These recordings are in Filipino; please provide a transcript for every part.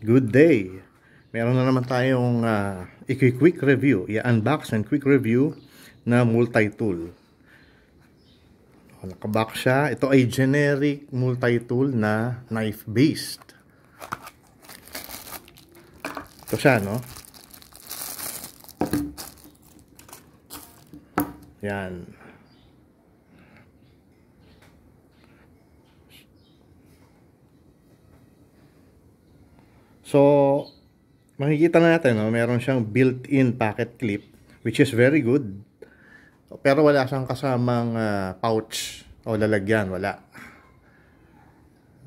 Good day! Meron na naman tayong uh, i-quick review, i-unbox and quick review na multi-tool. Nakabox siya. Ito ay generic multi-tool na knife-based. Ito siya, no? Yan. So, makikita natin, no, meron siyang built-in packet clip, which is very good. Pero wala siyang kasamang uh, pouch o lalagyan, wala.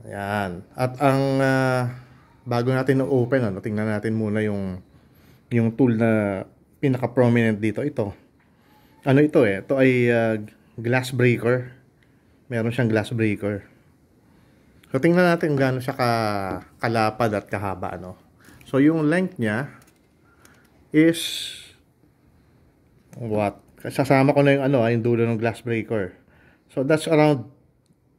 Ayan. At ang uh, bago natin na-open, ano, tingnan natin muna yung yung tool na pinaka-prominent dito, ito. Ano ito eh? Ito ay uh, glass breaker. Meron siyang glass breaker. So, tingnan natin gaano siya ka, kalapad at kahaba, ano. So, yung length niya is what? Sasama ko na yung ano, ah, yung dulo ng glass breaker. So, that's around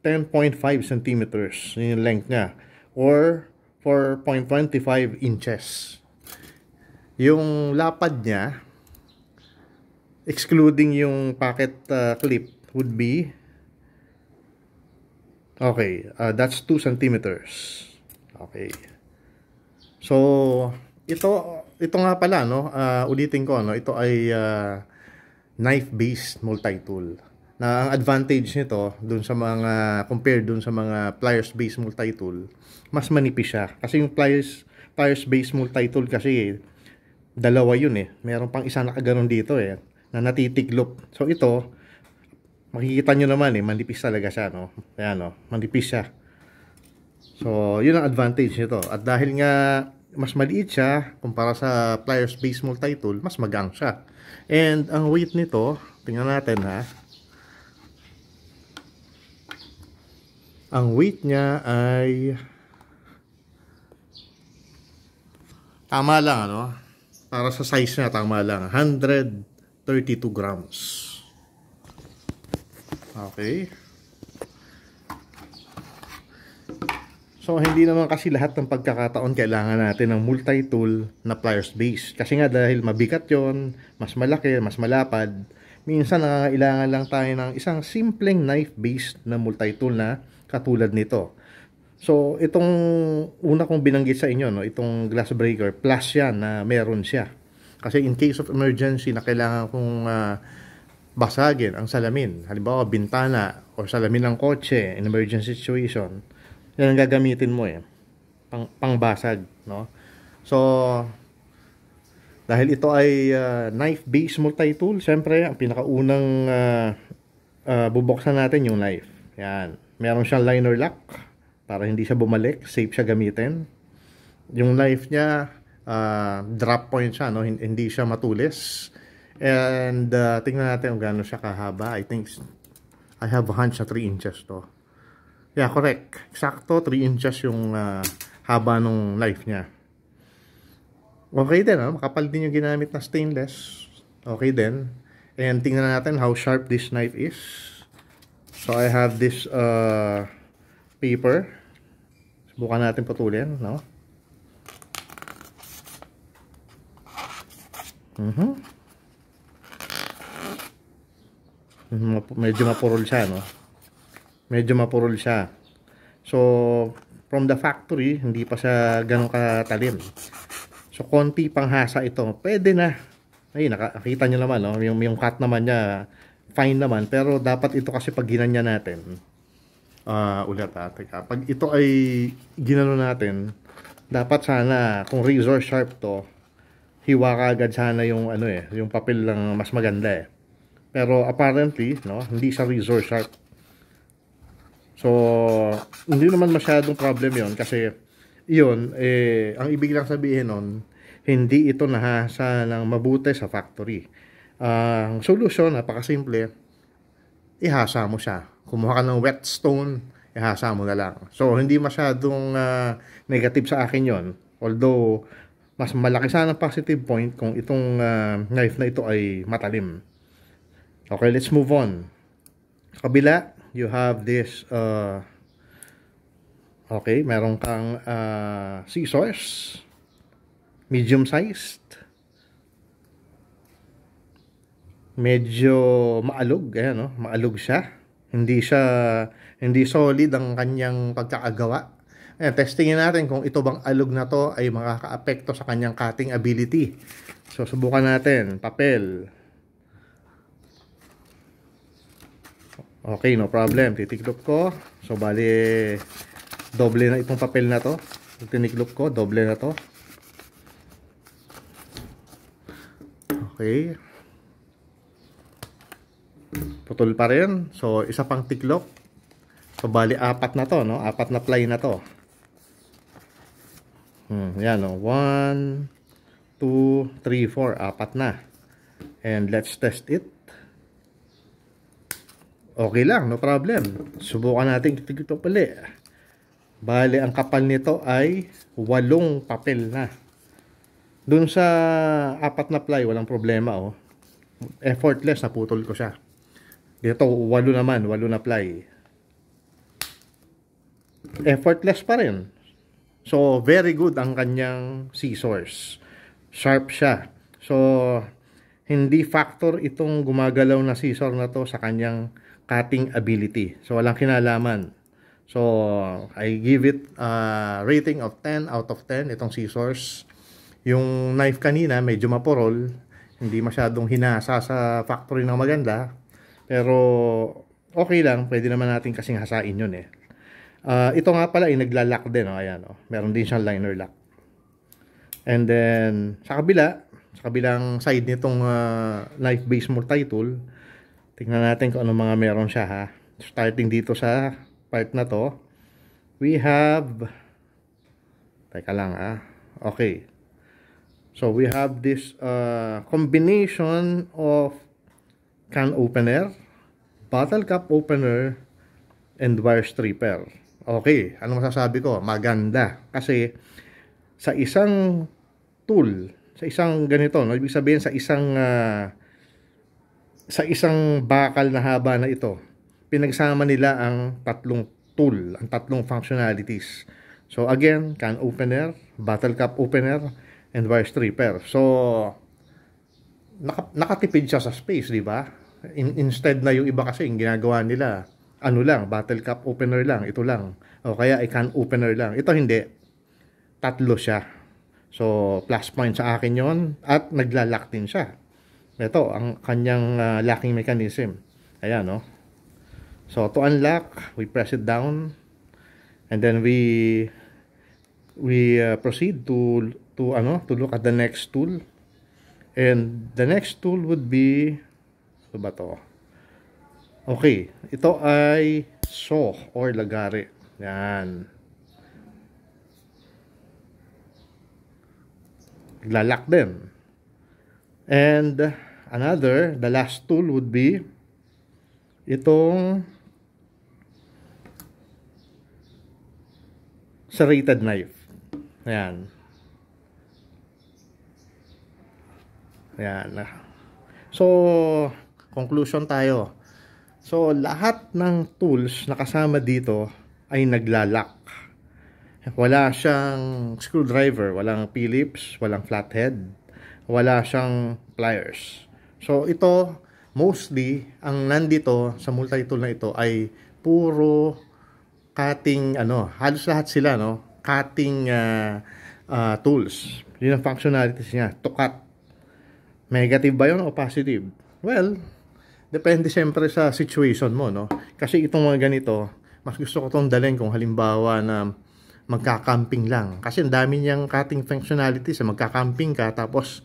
10.5 centimeters. yung length niya. Or 4.25 inches. Yung lapad niya, excluding yung packet uh, ah, clip, would be Okay, uh, that's 2 centimeters. Okay. So, ito, ito nga pala, no? Uh, ulitin ko, no? Ito ay uh, knife-based multi-tool. Na ang advantage nito, dun sa mga, compared dun sa mga pliers-based multi-tool, mas manipis siya. Kasi yung pliers, pliers-based multi-tool kasi, eh, dalawa yun eh. Meron pang isa na kaganon dito eh, na natitiklop. So, ito, makikita nyo naman eh, manipis talaga siya, no? Ayan, no? Manipis siya. So, yun ang advantage nito. At dahil nga mas maliit siya kumpara sa pliers base multi-tool, mas magang siya. And ang weight nito, tingnan natin ha. Ang weight niya ay tama lang ano. Para sa size niya tama lang 132 grams. Okay. So, hindi naman kasi lahat ng pagkakataon kailangan natin ng multi-tool na pliers base. Kasi nga dahil mabigat yon mas malaki, mas malapad, minsan nangangailangan lang tayo ng isang simpleng knife based na multi-tool na katulad nito. So, itong una kong binanggit sa inyo, no, itong glass breaker, plus yan na meron siya. Kasi in case of emergency na kailangan kong uh, basagin ang salamin. Halimbawa, bintana o salamin ng kotse in emergency situation. Yan ang gagamitin mo eh. Pang, pangbasag, no? So, dahil ito ay uh, knife-based multi-tool, syempre, ang pinakaunang uh, uh, bubuksan natin yung knife. Yan. Meron siyang liner lock para hindi siya bumalik. Safe siya gamitin. Yung knife niya, uh, drop point siya, no? hindi siya matulis. And uh, tingnan natin kung gaano siya kahaba. I think I have a hunch na 3 inches to. Yeah, correct. Eksakto, 3 inches yung uh, haba ng knife niya. Okay din, no? Ah. makapal din yung ginamit na stainless. Okay din. And tingnan natin how sharp this knife is. So I have this uh, paper. Subukan natin patulin. no? Mm-hmm. medyo mapurol siya no medyo mapurol siya so from the factory hindi pa siya ganun katalim so konti pang hasa ito pwede na ay nakakita nyo naman no yung, yung cut naman niya fine naman pero dapat ito kasi pag ginanya natin uh, ulit ha ah, teka pag ito ay ginano natin dapat sana kung razor sharp to hiwa ka agad sana yung ano eh yung papel lang mas maganda eh pero apparently, no, hindi siya razor sharp. So, hindi naman masyadong problem 'yon kasi yon eh ang ibig lang sabihin nun, hindi ito nahasa ng mabuti sa factory. Ang uh, solusyon napakasimple. Ihasa mo siya. Kumuha ka ng whetstone, ihasa mo na lang. So, hindi masyadong uh, negative sa akin 'yon. Although mas malaki sana ang positive point kung itong uh, knife na ito ay matalim. Okay, let's move on. Kabila, you have this, uh, okay, meron kang uh, scissors, medium-sized, medyo maalog, ayan, no? maalog siya. Hindi siya, hindi solid ang kanyang pagkakagawa. Ayan, testingin natin kung ito bang alog na to ay makakaapekto sa kanyang cutting ability. So, subukan natin. Papel. Okay, no problem. Titiklop ko. So, bali, doble na itong papel na to. Tiniklop ko, doble na to. Okay. Putol pa rin. So, isa pang tiklop. So, bali, apat na to, no? Apat na ply na to. Hmm, yan, no? One, two, three, four. Apat na. And let's test it okay lang, no problem. Subukan natin ito pali. Bale, ang kapal nito ay walong papel na. Doon sa apat na ply, walang problema, oh. Effortless, naputol ko siya. Dito, walo naman, walo na ply. Effortless pa rin. So, very good ang kanyang scissors. Sharp siya. So, hindi factor itong gumagalaw na scissor na to sa kanyang cutting ability. So, walang kinalaman. So, I give it a rating of 10 out of 10, itong scissors. Yung knife kanina, medyo maporol. Hindi masyadong hinasa sa factory ng maganda. Pero, okay lang. Pwede naman natin kasing hasain yun eh. Uh, ito nga pala, eh, ay lock din. Oh, ayan, oh. Meron din siyang liner lock. And then, sa kabila, sa kabilang side nitong uh, ah, knife base multi-tool, Tingnan natin kung ano mga meron siya ha. Starting dito sa part na to. We have... Teka lang ah. Okay. So we have this uh, combination of can opener, bottle cap opener, and wire stripper. Okay. Ano masasabi ko? Maganda. Kasi sa isang tool, sa isang ganito, no? ibig sabihin sa isang... Uh, sa isang bakal na haba na ito, pinagsama nila ang tatlong tool, ang tatlong functionalities. So again, can opener, bottle cap opener, and wire stripper. So, nakatipid siya sa space, di ba? In, instead na yung iba kasi, yung ginagawa nila, ano lang, bottle cap opener lang, ito lang. O kaya, I can opener lang. Ito hindi. Tatlo siya. So, plus point sa akin yon At naglalak din siya. Ito, ang kanyang uh, locking mechanism. Ayan, no? So, to unlock, we press it down. And then we we uh, proceed to to ano to look at the next tool and the next tool would be ano ba to okay ito ay saw or lagare yan lalak din And another, the last tool would be itong serrated knife. Ayan. Ayan. So, conclusion tayo. So, lahat ng tools na kasama dito ay naglalak. Wala siyang screwdriver, walang Phillips, walang flathead wala siyang pliers. So ito, mostly, ang nandito sa multi-tool na ito ay puro cutting, ano, halos lahat sila, no? Cutting uh, uh, tools. Yun ang functionalities niya, to cut. Negative ba yun o positive? Well, depende siyempre sa situation mo, no? Kasi itong mga ganito, mas gusto ko itong dalhin kung halimbawa na magkakamping lang. Kasi ang dami niyang cutting functionality sa eh, magkakamping ka tapos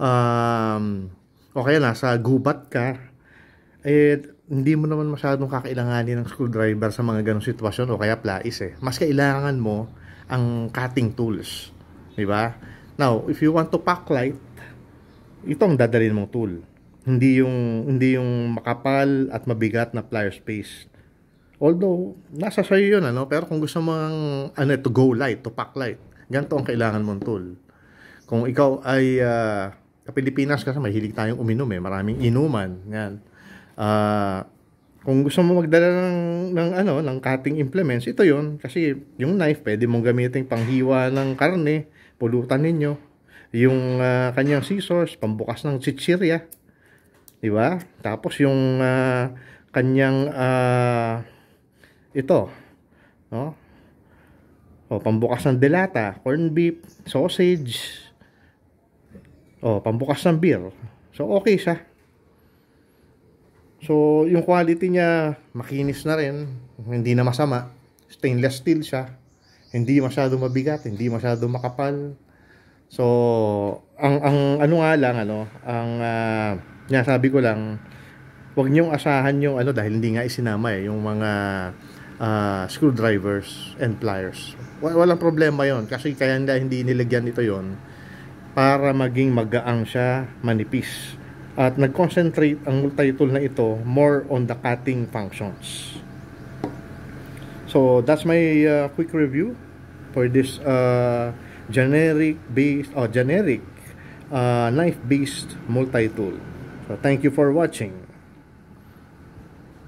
um, o kaya nasa gubat ka eh hindi mo naman masyadong kakailanganin ng screwdriver sa mga ganong sitwasyon o kaya plais eh. Mas kailangan mo ang cutting tools. Di ba? Now, if you want to pack light, itong dadalhin mong tool. Hindi yung hindi yung makapal at mabigat na plier space Although, nasa sa'yo yun, ano? Pero kung gusto mong, ano, to go light, to pack light, ganito ang kailangan mong tool. Kung ikaw ay, uh, sa Pilipinas kasi mahilig tayong uminom eh, maraming inuman, yan. Uh, kung gusto mo magdala ng, ng, ano, ng cutting implements, ito yon Kasi yung knife, pwede mong gamitin panghiwa ng karne, pulutan ninyo. Yung uh, kanyang scissors, pambukas ng chichirya. Diba? Tapos yung uh, kanyang uh, ito. No? O, pambukas ng delata, corn beef, sausage. O, pambukas ng beer. So, okay siya. So, yung quality niya, makinis na rin. Hindi na masama. Stainless steel siya. Hindi masyado mabigat, hindi masyado makapal. So, ang, ang ano nga lang, ano, ang uh, sabi ko lang, wag niyong asahan yung ano dahil hindi nga isinama eh yung mga uh, screwdrivers and pliers. Walang problema yon kasi kaya nila hindi nilagyan nito yon para maging magaang siya, manipis. At nag-concentrate ang multi-tool na ito more on the cutting functions. So that's my uh, quick review for this uh, generic based or generic uh, knife based multi-tool. So thank you for watching.